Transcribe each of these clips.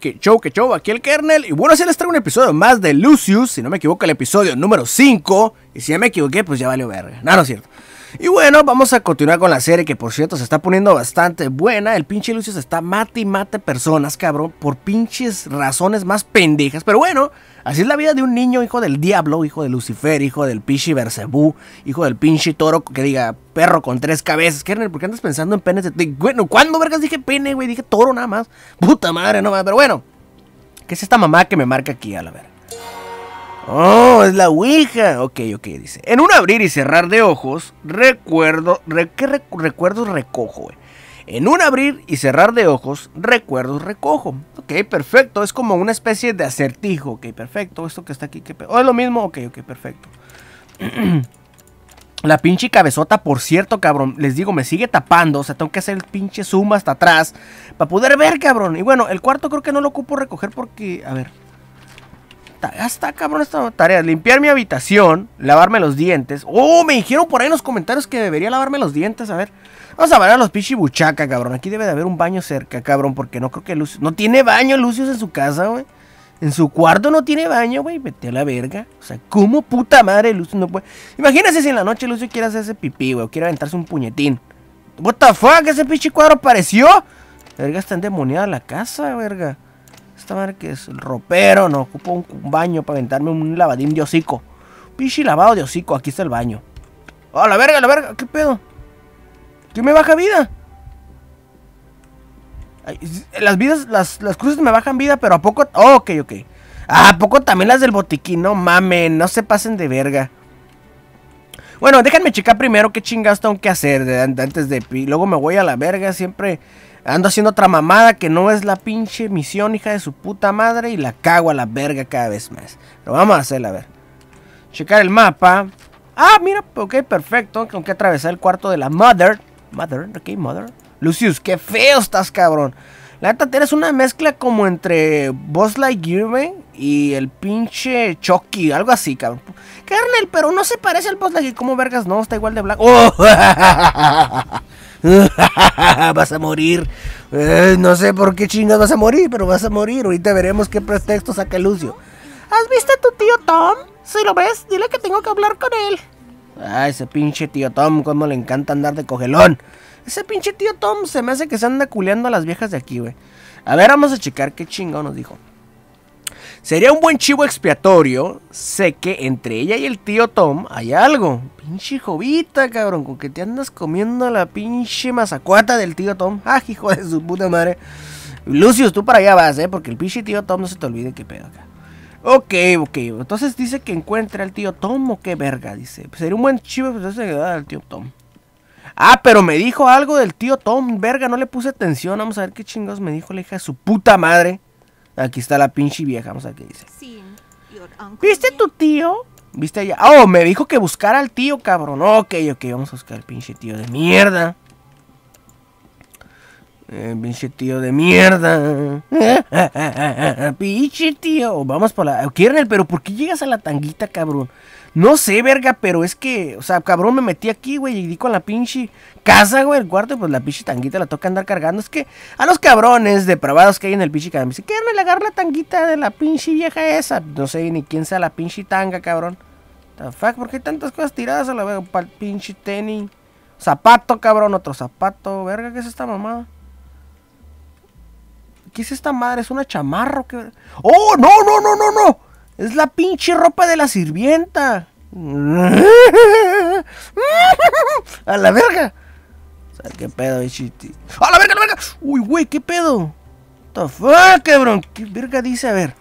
Que show, que show, aquí el kernel. Y bueno, así les traigo un episodio más de Lucius. Si no me equivoco, el episodio número 5. Y si ya me equivoqué, pues ya vale verga. No, no es cierto. Y bueno, vamos a continuar con la serie que por cierto se está poniendo bastante buena. El pinche Lucius está mate y mate personas, cabrón, por pinches razones más pendejas. Pero bueno, Así es la vida de un niño hijo del diablo, hijo de Lucifer, hijo del pichi Bersebú, hijo del pinche toro que diga perro con tres cabezas. Kerner, ¿por qué andas pensando en penes? De bueno, ¿cuándo vergas dije pene, güey? Dije toro nada más. Puta madre, no más. Pero bueno, ¿qué es esta mamá que me marca aquí a la verga? Oh, es la Ouija. Ok, ok, dice. En un abrir y cerrar de ojos, recuerdo. ¿Qué recuerdo recojo, güey? En un abrir y cerrar de ojos, recuerdos recojo. Ok, perfecto. Es como una especie de acertijo. Ok, perfecto. Esto que está aquí, que ¿O oh, es lo mismo? Ok, ok, perfecto. La pinche cabezota, por cierto, cabrón, les digo, me sigue tapando. O sea, tengo que hacer el pinche zoom hasta atrás para poder ver, cabrón. Y bueno, el cuarto creo que no lo ocupo recoger porque... A ver, hasta ah, está cabrón esta tarea. Limpiar mi habitación, lavarme los dientes. Oh, me dijeron por ahí en los comentarios que debería lavarme los dientes. A ver, vamos a ver a los pichibuchaca, cabrón. Aquí debe de haber un baño cerca, cabrón, porque no creo que Lucio. No tiene baño Lucio en su casa, güey. En su cuarto no tiene baño, güey. mete a la verga. O sea, ¿cómo puta madre Lucio no puede? Imagínese si en la noche Lucio quiere hacerse pipí, güey. O quiere aventarse un puñetín. ¿What the ¿Ese pichi cuadro apareció? Verga, está endemoniada la casa, verga. Esta madre que es el ropero, no ocupo un, baño para aventarme un lavadín de hocico. Pichi lavado de hocico, aquí está el baño. ¡Oh, la verga, la verga! ¿Qué pedo? ¿Qué me baja vida? las vidas, las, las cruces me bajan vida, pero ¿a poco? Oh, ok, ok. Ah, ¿A poco también las del botiquín? No mamen, no se pasen de verga. Bueno, déjenme checar primero qué chingados tengo que hacer de, antes de... Luego me voy a la verga, siempre Ando haciendo otra mamada que no es la pinche misión, hija de su puta madre. Y la cago a la verga cada vez más. Lo vamos a hacer, a ver. Checar el mapa. Ah, mira, ok, perfecto. Tengo que atravesar el cuarto de la Mother. Mother, ok, Mother. Lucius, qué feo estás, cabrón. La neta, es una mezcla como entre Boss Lightyear, y el pinche Chucky, algo así, cabrón. Carnel, pero no se parece al Boss Lightyear. como vergas? No, está igual de blanco. ¡Oh! vas a morir. Eh, no sé por qué chingas vas a morir, pero vas a morir. Ahorita veremos qué pretexto saca Lucio. ¿Has visto a tu tío Tom? Si lo ves, dile que tengo que hablar con él. Ay, ah, ese pinche tío Tom, cómo le encanta andar de cogelón. Ese pinche tío Tom se me hace que se anda culeando a las viejas de aquí, güey. A ver, vamos a checar qué chingón nos dijo. Sería un buen chivo expiatorio. Sé que entre ella y el tío Tom hay algo. Pinche jovita, cabrón, con que te andas comiendo la pinche mazacuata del tío Tom. Ah, hijo de su puta madre. Lucius, tú para allá vas, eh, porque el pinche tío Tom no se te olvide qué pedo acá. Ok, ok. Entonces dice que encuentra al tío Tom o qué verga, dice. Sería un buen chivo expiatorio pues, al tío Tom. Ah, pero me dijo algo del tío Tom. Verga, no le puse atención. Vamos a ver qué chingados me dijo la hija de su puta madre. Aquí está la pinche vieja. Vamos a ver qué dice. ¿Viste tu tío? ¿Viste allá? Oh, me dijo que buscara al tío, cabrón. Ok, ok, vamos a buscar al pinche tío de mierda. Eh, pinche tío de mierda. pinche tío. Vamos por la. Oh, Kernel, pero ¿por qué llegas a la tanguita, cabrón? No sé, verga, pero es que, o sea, cabrón, me metí aquí, güey, y di con la pinche casa, güey, el cuarto, pues la pinche tanguita la toca andar cargando. Es que a los cabrones depravados que hay en el pinche cabrón, me dice, le agarra la tanguita de la pinche vieja esa. No sé ni quién sea la pinche tanga, cabrón. The fuck, ¿por qué hay tantas cosas tiradas a la verga? Para el pinche tenis. Zapato, cabrón, otro zapato, verga, ¿qué es esta mamada? ¿Qué es esta madre? ¿Es una chamarra? ¿Qué? ¡Oh, no, no, no, no, no! Es la pinche ropa de la sirvienta. A la verga. ¿Qué pedo, eh, chiti. ¡A la verga, a la verga! ¡Uy, güey, qué pedo! What the fuck, cabrón? ¿Qué verga dice? A ver.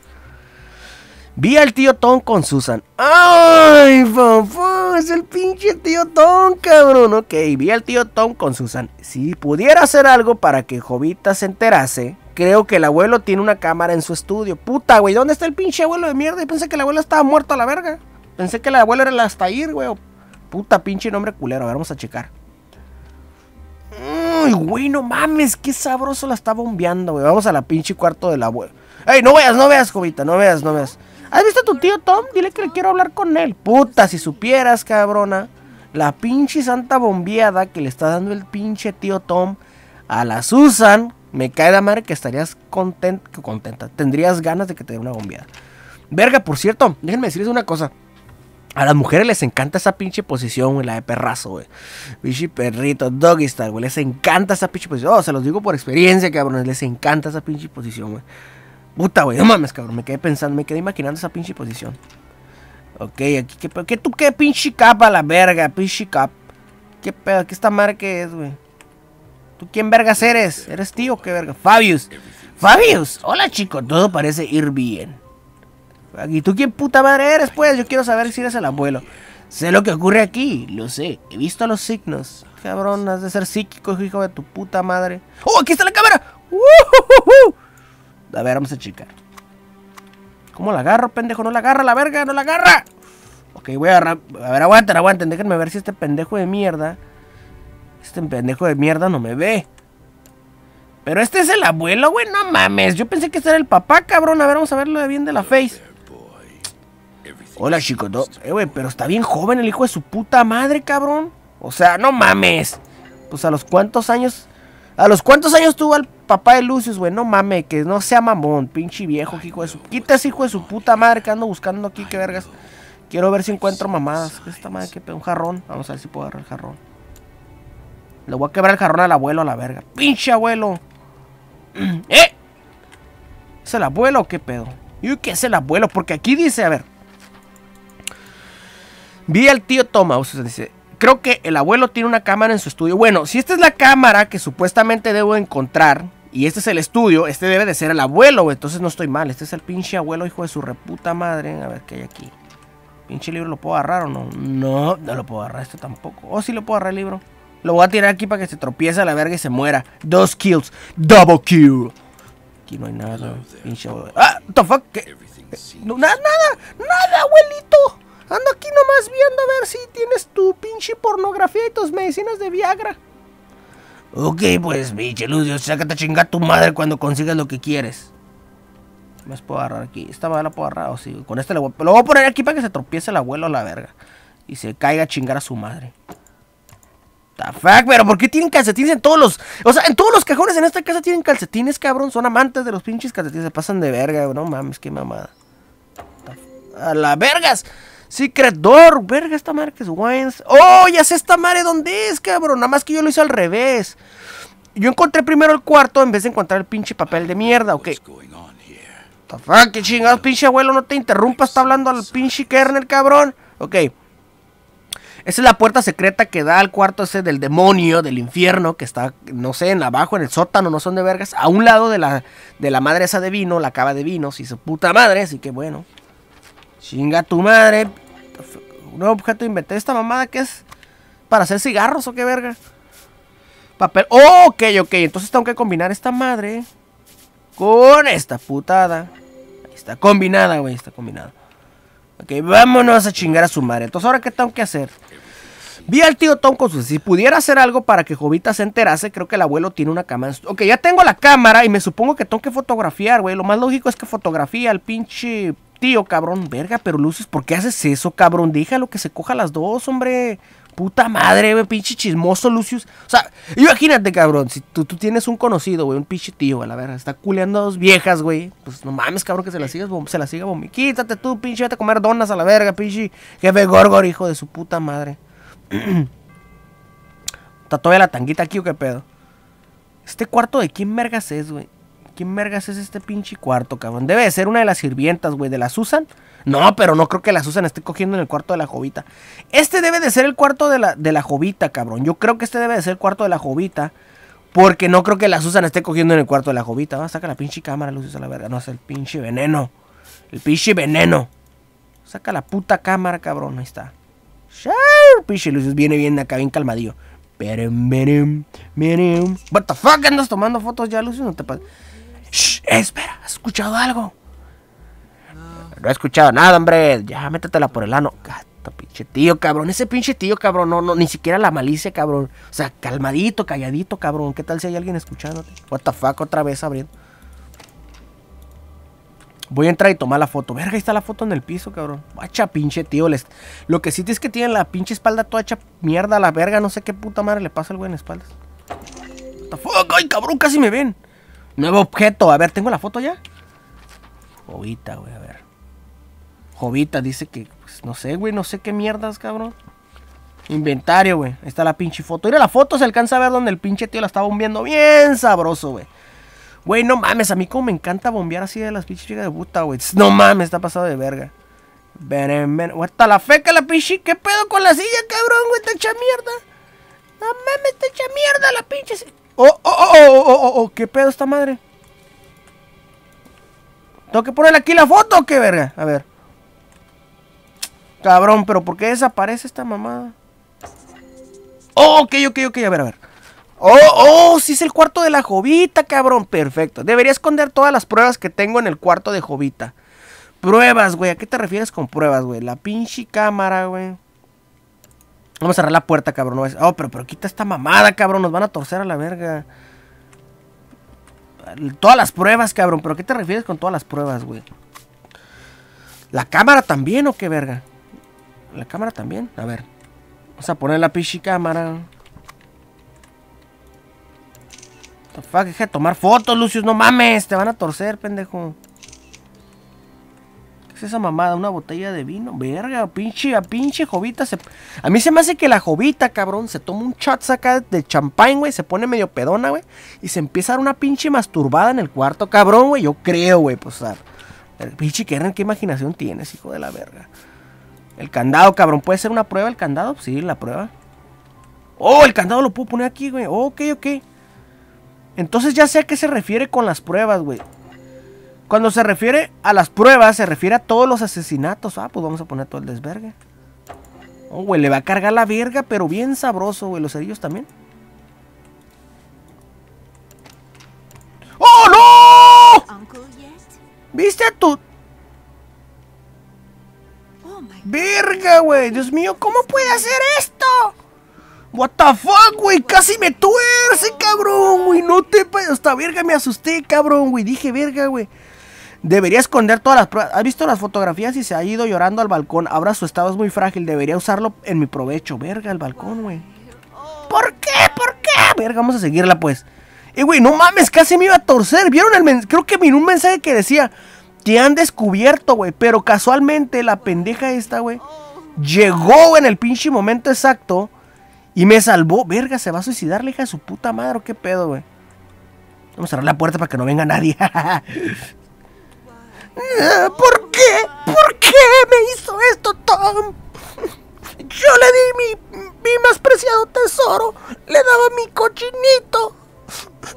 Vi al tío Tom con Susan. ¡Ay, papá! Es el pinche tío Tom, cabrón. Ok, vi al tío Tom con Susan. Si pudiera hacer algo para que Jovita se enterase, creo que el abuelo tiene una cámara en su estudio. Puta, güey, ¿dónde está el pinche abuelo de mierda? pensé que el abuelo estaba muerto a la verga. Pensé que el abuelo era el hasta ir, güey. Puta, pinche nombre culero. A ver, vamos a checar. Ay, güey, no mames, qué sabroso la está bombeando, güey. Vamos a la pinche cuarto del abuelo. ¡Ey, no veas, no veas, Jovita! No veas, no veas. ¿Has visto a tu tío Tom? Dile que le quiero hablar con él. Puta, si supieras, cabrona. La pinche santa bombeada que le está dando el pinche tío Tom a la Susan me cae la madre que estarías contenta. Tendrías ganas de que te dé una bombeada. Verga, por cierto, déjenme decirles una cosa. A las mujeres les encanta esa pinche posición, güey, la de perrazo, güey. Pinche perrito, doggy style, güey. Les encanta esa pinche posición. Oh, se los digo por experiencia, cabrones. Les encanta esa pinche posición, güey. Puta, güey, no mames, cabrón. Me quedé pensando, me quedé imaginando esa pinche posición. Ok, aquí, ¿qué, qué tú qué pinche capa la verga? Pinche cap. ¿Qué pedo? ¿Qué esta marca es, güey? ¿Tú quién vergas eres? ¿Eres tío o qué verga? Fabius. Fabius. Hola, chicos! Todo parece ir bien. ¿Y tú quién puta madre eres, pues? Yo quiero saber si eres el abuelo. Sé lo que ocurre aquí. Lo sé. He visto los signos. Cabrón, has de ser psíquico, hijo de tu puta madre. ¡Oh, aquí está la cámara! A ver, vamos a chicar. ¿Cómo la agarro, pendejo? No la agarra la verga, no la agarra. Ok, voy a agarrar. A ver, aguanten, aguanten. Déjenme ver si este pendejo de mierda este pendejo de mierda no me ve. Pero este es el abuelo, güey. No mames. Yo pensé que este era el papá, cabrón. A ver, vamos a verlo bien de la face. Hola, chicos. eh, güey, pero está bien joven el hijo de su puta madre, cabrón. O sea, no mames. Pues a los cuantos años. A los cuantos años tuvo al papá de Lucius, güey. No mames, que no sea mamón. Pinche viejo, hijo de su. Quita ese hijo de su puta madre que ando buscando aquí, que vergas. Quiero ver si encuentro mamadas. Esta madre, que pedo. Un jarrón. Vamos a ver si puedo agarrar el jarrón. Le voy a quebrar el jarrón al abuelo a la verga. ¡Pinche abuelo! ¡Eh! ¿Es el abuelo o qué pedo? ¿Y qué es el abuelo? Porque aquí dice, a ver. Vi al tío Thomas, dice. Creo que el abuelo tiene una cámara en su estudio. Bueno, si esta es la cámara que supuestamente debo encontrar, y este es el estudio, este debe de ser el abuelo, entonces no estoy mal. Este es el pinche abuelo, hijo de su reputa madre. A ver qué hay aquí. ¿Pinche libro lo puedo agarrar o no? No, no lo puedo agarrar, este tampoco. ¿O si lo puedo agarrar el libro? Lo voy a tirar aquí para que se tropiece a la verga y se muera. Dos kills. Double kill. Aquí no hay nada. ¡Ah! ¿The fuck? nada, nada, nada, abuelito. Ando aquí nomás viendo a ver si tienes tu pinche pornografía y tus medicinas de Viagra. Ok, pues, pinche Lucio, sácate a chingar tu madre cuando consigas lo que quieres. Me puedo agarrar aquí. Esta madre la puedo agarrar. O sí, con este le voy, lo voy a poner aquí para que se tropiece el abuelo a la verga. Y se caiga a chingar a su madre fuck, pero ¿por qué tienen calcetines en todos los. O sea, en todos los cajones en esta casa tienen calcetines, cabrón. Son amantes de los pinches calcetines. Se pasan de verga, no mames, qué mamada. A la vergas. Secret Door, verga, esta madre que es Wines. ¡Oh, ya sé esta madre dónde es, cabrón! Nada más que yo lo hice al revés. Yo encontré primero el cuarto en vez de encontrar el pinche papel de mierda, ok. ¿Qué chingados, pinche abuelo? No te interrumpas, está hablando al pinche kernel, cabrón. Ok. Esa es la puerta secreta que da al cuarto ese del demonio, del infierno, que está, no sé, en abajo, en el sótano, no son de vergas. A un lado de la, de la madre esa de vino, la cava de vinos y su puta madre, así que bueno. Chinga tu madre. Un objeto inventé esta mamada que es para hacer cigarros o qué verga. Papel. Oh, ok, ok. Entonces tengo que combinar esta madre con esta putada. está combinada, güey, está combinada. Ok, vámonos a chingar a su madre. Entonces, ¿ahora qué tengo que hacer? Vi al tío Tom con su... Si pudiera hacer algo para que Jovita se enterase, creo que el abuelo tiene una cámara. Ok, ya tengo la cámara y me supongo que tengo que fotografiar, güey. Lo más lógico es que fotografía al pinche tío, cabrón. Verga, pero Luces, ¿por qué haces eso, cabrón? Déjalo que se coja las dos, hombre. Puta madre, güey, pinche chismoso, Lucius. O sea, imagínate, cabrón, si tú, tienes un conocido, güey, un pinche tío, a la verga, está culeando a dos viejas, güey. Pues no mames, cabrón, que se la sigas, se la siga bombi. Quítate tú, pinche, vete a comer donas a la verga, pinche. Jefe Gorgor, hijo de su puta madre. ¿Está todavía la tanguita aquí o qué pedo? ¿Este cuarto de quién vergas es, güey? ¿Quién vergas es este pinche cuarto, cabrón? Debe de ser una de las sirvientas, güey, de la Susan. No, pero no creo que la Susan esté cogiendo en el cuarto de la Jovita. Este debe de ser el cuarto de la, de la Jovita, cabrón. Yo creo que este debe de ser el cuarto de la Jovita. Porque no creo que la Susan esté cogiendo en el cuarto de la Jovita. va saca la pinche cámara, Lucius, a la verga. No, es el pinche veneno. El pinche veneno. Saca la puta cámara, cabrón. Ahí está. ¡Shh! pinche Lucius viene bien acá, bien calmadillo. What the fuck andas tomando fotos ya, Lucius, No te pases. Espera, ¿has escuchado algo? No he escuchado nada, hombre. Ya, métetela por el ano. Gato, pinche tío, cabrón. Ese pinche tío, cabrón. No, no, ni siquiera la malicia, cabrón. O sea, calmadito, calladito, cabrón. ¿Qué tal si hay alguien escuchándote? What the otra vez abriendo. Voy a entrar y tomar la foto. Verga, ahí está la foto en el piso, cabrón. Vacha, pinche tío. Lo que sí es que tienen la pinche espalda toda hecha mierda, la verga. No sé qué puta madre le pasa al güey en espaldas. What the ay, cabrón, casi me ven. Nuevo objeto. A ver, ¿tengo la foto ya? Jovita, güey, a ver. Jovita dice que, pues, no sé, güey, no sé qué mierdas, cabrón. Inventario, güey. está la pinche foto. Mira la foto, se alcanza a ver donde el pinche tío la estaba bombeando. Bien sabroso, güey. Güey, no mames, a mí como me encanta bombear así de las pinches chicas de puta, güey. No mames, está pasado de verga. Ven, ven. Hasta la feca la pinche. ¿Qué pedo con la silla, cabrón, güey? Está hecha mierda. No mames, está hecha mierda la pinche. Oh oh, oh, oh, oh, oh, oh, oh, qué pedo esta madre. Tengo que poner aquí la foto, qué verga. A ver. Cabrón, pero ¿por qué desaparece esta mamada? Oh, ok, ok, ok, a ver, a ver. Oh, oh, sí es el cuarto de la Jovita, cabrón. Perfecto. Debería esconder todas las pruebas que tengo en el cuarto de Jovita. Pruebas, güey. ¿A qué te refieres con pruebas, güey? La pinche cámara, güey. Vamos a cerrar la puerta, cabrón. Oh, pero, pero quita esta mamada, cabrón. Nos van a torcer a la verga. Todas las pruebas, cabrón. ¿Pero qué te refieres con todas las pruebas, güey? ¿La cámara también o qué verga? ¿La cámara también? A ver. Vamos a poner la pichi cámara. What fuck? Deja de tomar fotos, Lucius. No mames. Te van a torcer, pendejo esa mamada? ¿Una botella de vino? Verga, pinche, a pinche jovita. Se... A mí se me hace que la jovita, cabrón, se toma un chat saca de champán, güey, se pone medio pedona, güey, y se empieza a dar una pinche masturbada en el cuarto, cabrón, güey. Yo creo, güey, pues, el pinche Kernel, ¿qué imaginación tienes, hijo de la verga? El candado, cabrón, ¿puede ser una prueba el candado? Sí, la prueba. Oh, el candado lo puedo poner aquí, güey. ok, ok. Entonces ya sé a qué se refiere con las pruebas, güey. Cuando se refiere a las pruebas, se refiere a todos los asesinatos. Ah, pues vamos a poner todo el desverga. Oh, güey, le va a cargar la verga, pero bien sabroso, güey. Los cerillos también. ¡Oh, no! ¿Viste a tu...? Verga, güey. Dios mío, ¿cómo puede hacer esto? What the fuck, güey. Casi me tuerce, cabrón, güey. No te... Hasta verga me asusté, cabrón, güey. Dije, verga, güey. Debería esconder todas las pruebas. ¿Ha visto las fotografías y se ha ido llorando al balcón? Ahora su estado es muy frágil. Debería usarlo en mi provecho. Verga, el balcón, güey. ¿Por qué? ¿Por qué? Verga, vamos a seguirla, pues. Y, güey, no mames, casi me iba a torcer. ¿Vieron el mensaje? Creo que miró un mensaje que decía: Te han descubierto, güey. Pero casualmente la pendeja esta, güey, llegó en el pinche momento exacto y me salvó. Verga, se va a suicidar la hija de su puta madre. ¿Qué pedo, güey? Vamos a cerrar la puerta para que no venga nadie. Eh, ¿Por qué? ¿Por qué me hizo esto, Tom? Yo le di mi, mi más preciado tesoro, le daba mi cochinito,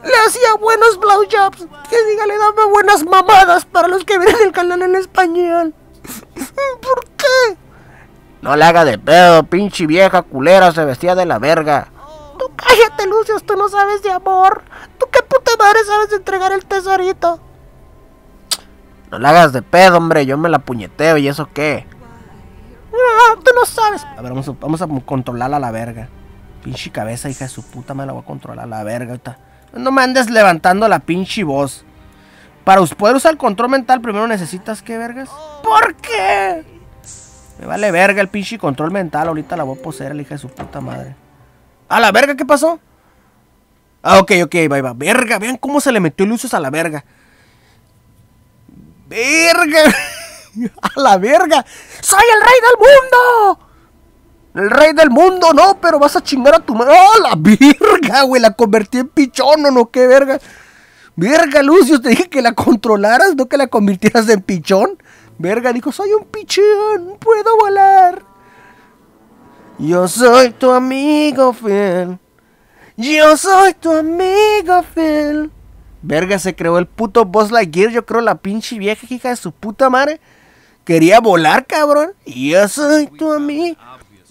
le hacía buenos blowjobs, que diga, le daba buenas mamadas para los que ven el canal en español. ¿Por qué? No le haga de pedo, pinche vieja culera, se vestía de la verga. Tú cállate, Lucius, tú no sabes de amor. ¿Tú qué puta madre sabes de entregar el tesorito? No la hagas de pedo, hombre. Yo me la puñeteo y eso qué. Ah, tú no sabes. A ver, vamos a, controlarla a la verga. Pinche cabeza, hija de su puta, me la voy a controlar a la verga ahorita. No me andes levantando la pinche voz. Para poder usar el control mental, primero necesitas ¿qué, vergas. ¿Por qué? Me vale verga el pinche control mental. Ahorita la voy a poseer, la hija de su puta madre. ¿A la verga qué pasó? Ah, ok, ok, va, va. Verga, vean cómo se le metió luces a la verga verga. A la verga. Soy el rey del mundo. El rey del mundo, no, pero vas a chingar a tu madre. ¡Oh, la verga, güey! La convertí en pichón, ¿o no? ¿Qué verga? Verga, Lucio, te dije que la controlaras, no que la convirtieras en pichón. Verga, dijo, soy un pichón, puedo volar. Yo soy tu amigo Phil Yo soy tu amigo Phil Verga, se creó el puto Buzz Lightyear, yo creo la pinche vieja hija de su puta madre. Quería volar, cabrón. Y yo soy a mí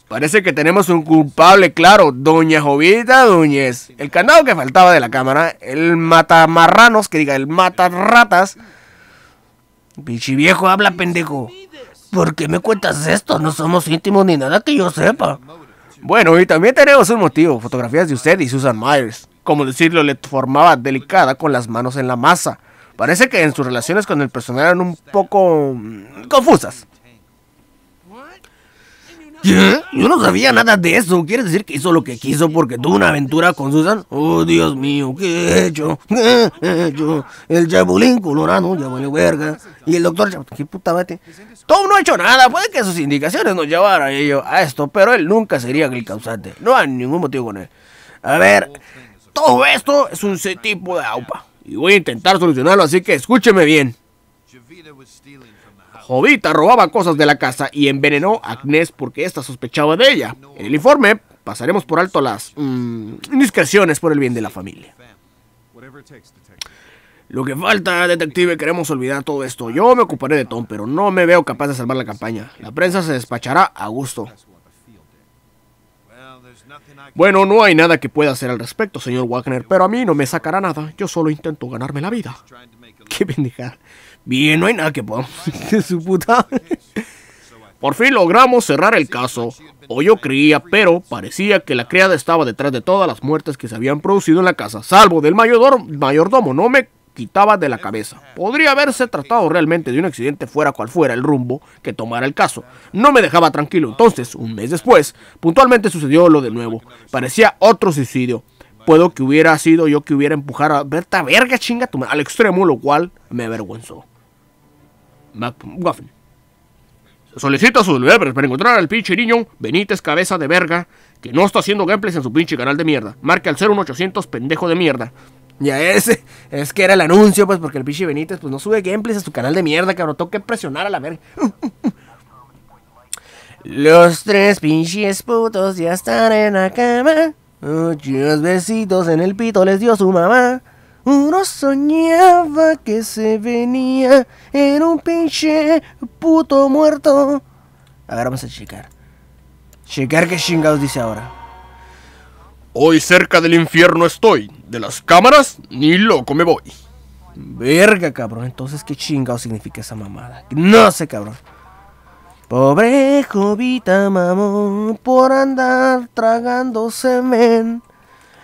Parece que tenemos un culpable, claro, Doña Jovita Núñez. El candado que faltaba de la cámara, el matamarranos, que diga, el matarratas. Pinche viejo, habla pendejo. ¿Por qué me cuentas esto? No somos íntimos ni nada que yo sepa. Bueno, y también tenemos un motivo, fotografías de usted y Susan Myers como decirlo, le formaba delicada con las manos en la masa. Parece que en sus relaciones con el personal eran un poco mm, confusas. ¿Qué? Yo no sabía nada de eso. ¿Quieres decir que hizo lo que quiso porque tuvo una aventura con Susan? Oh, Dios mío, ¿qué he hecho? ¿Qué El Jabulín Colorado ya verga. Y el doctor ¿qué puta vete? Tom no ha hecho nada. Puede que sus indicaciones nos llevaran a ello, a esto, pero él nunca sería el causante. No hay ningún motivo con él. A ver, todo esto es un tipo de AUPA y voy a intentar solucionarlo, así que escúcheme bien. Jovita robaba cosas de la casa y envenenó a Agnes porque esta sospechaba de ella. En el informe pasaremos por alto las mmm, indiscreciones por el bien de la familia. Lo que falta, detective, queremos olvidar todo esto. Yo me ocuparé de Tom, pero no me veo capaz de salvar la campaña. La prensa se despachará a gusto. Bueno, no hay nada que pueda hacer al respecto, señor Wagner, pero a mí no me sacará nada. Yo solo intento ganarme la vida. Qué bendiga. Bien, no hay nada que podamos. su puta. Por fin logramos cerrar el caso, o yo creía, pero parecía que la criada estaba detrás de todas las muertes que se habían producido en la casa, salvo del mayordomo. No me quitaba de la cabeza. Podría haberse tratado realmente de un accidente fuera cual fuera el rumbo que tomara el caso. No me dejaba tranquilo. Entonces, un mes después, puntualmente sucedió lo de nuevo. Parecía otro suicidio. Puedo que hubiera sido yo que hubiera empujado a Berta verga chinga al extremo, lo cual me avergüenzó. McGuffin. Solicita sus lebres para encontrar al pinche niño Benítez Cabeza de Verga que no está haciendo gameplays en su pinche canal de mierda. Marca al 01800 pendejo de mierda. Ya ese, es que era el anuncio, pues, porque el pinche Benítez, pues, no sube gameplays a su canal de mierda, cabrón. Tengo que presionar a la verga. Los tres pinches putos ya están en la cama. Muchos besitos en el pito les dio su mamá. Uno soñaba que se venía en un pinche puto muerto. A ver, vamos a checar. Checar qué chingados dice ahora. Hoy cerca del infierno estoy de las cámaras, ni loco me voy. Verga, cabrón. Entonces, ¿qué chingado significa esa mamada? No sé, cabrón. Pobre jovita mamón por andar tragando semen.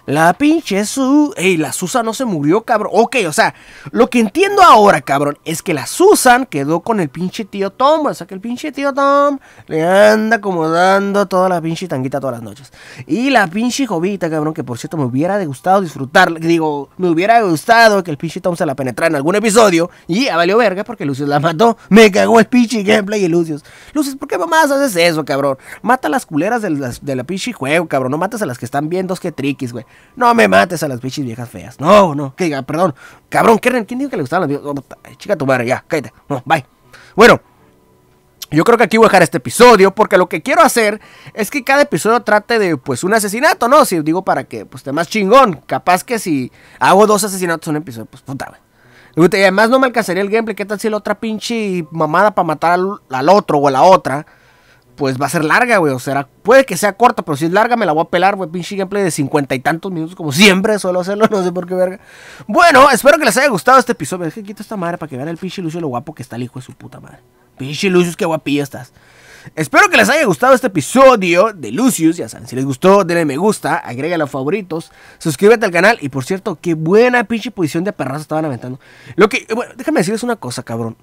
La pinche Su. Ey, la Susan no se murió, cabrón. Ok, o sea, lo que entiendo ahora, cabrón, es que la Susan quedó con el pinche tío Tom. O sea, que el pinche tío Tom le anda acomodando toda la pinche tanguita todas las noches. Y la pinche jovita, cabrón, que por cierto me hubiera gustado disfrutar. Digo, me hubiera gustado que el pinche Tom se la penetrara en algún episodio. Y ya valió verga porque Lucius la mató. Me cagó el pinche gameplay y Lucius. Lucius, ¿por qué mamás haces eso, cabrón? Mata a las culeras de, la pinche juego, cabrón. No matas a las que están viendo es que triquis, güey. No me mates a las bichis viejas feas. No, no, que diga, perdón. Cabrón, ¿quién dijo que le gustaban las viejas? chica tu madre, ya, cállate. No, bye. Bueno, yo creo que aquí voy a dejar este episodio porque lo que quiero hacer es que cada episodio trate de pues un asesinato, ¿no? Si digo para que pues esté más chingón, capaz que si hago dos asesinatos en un episodio, pues puta, güey. Y además no me alcanzaría el gameplay, ¿qué tal si la otra pinche mamada para matar al otro o a la otra? pues va a ser larga, güey. O sea, puede que sea corta, pero si es larga me la voy a pelar, güey. Pinche gameplay de cincuenta y tantos minutos, como siempre suelo hacerlo, no sé por qué verga. Bueno, espero que les haya gustado este episodio. Es quito esta madre para que vean el pinche Lucio lo guapo que está el hijo de su puta madre. Pinche Lucius, qué guapilla estás. Espero que les haya gustado este episodio de Lucius. Ya saben, si les gustó, denle me gusta, agrégalo a favoritos, suscríbete al canal. Y por cierto, qué buena pinche posición de perrazo estaban aventando. Lo que, bueno, déjame decirles una cosa, cabrón.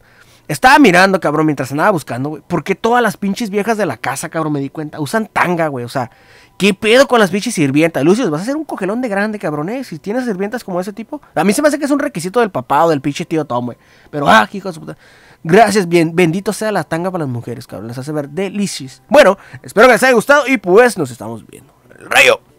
Estaba mirando, cabrón, mientras andaba buscando, güey. ¿Por qué todas las pinches viejas de la casa, cabrón, me di cuenta? Usan tanga, güey. O sea, ¿qué pedo con las pinches sirvientas? Lucio, vas a hacer un cogelón de grande, cabrón, eh. Si tienes sirvientas como ese tipo. A mí se me hace que es un requisito del papá o del pinche tío Tom, güey. Pero, ah, hijo de su puta. Gracias, bien, bendito sea la tanga para las mujeres, cabrón. Las hace ver delicias. Bueno, espero que les haya gustado y pues nos estamos viendo. El rayo.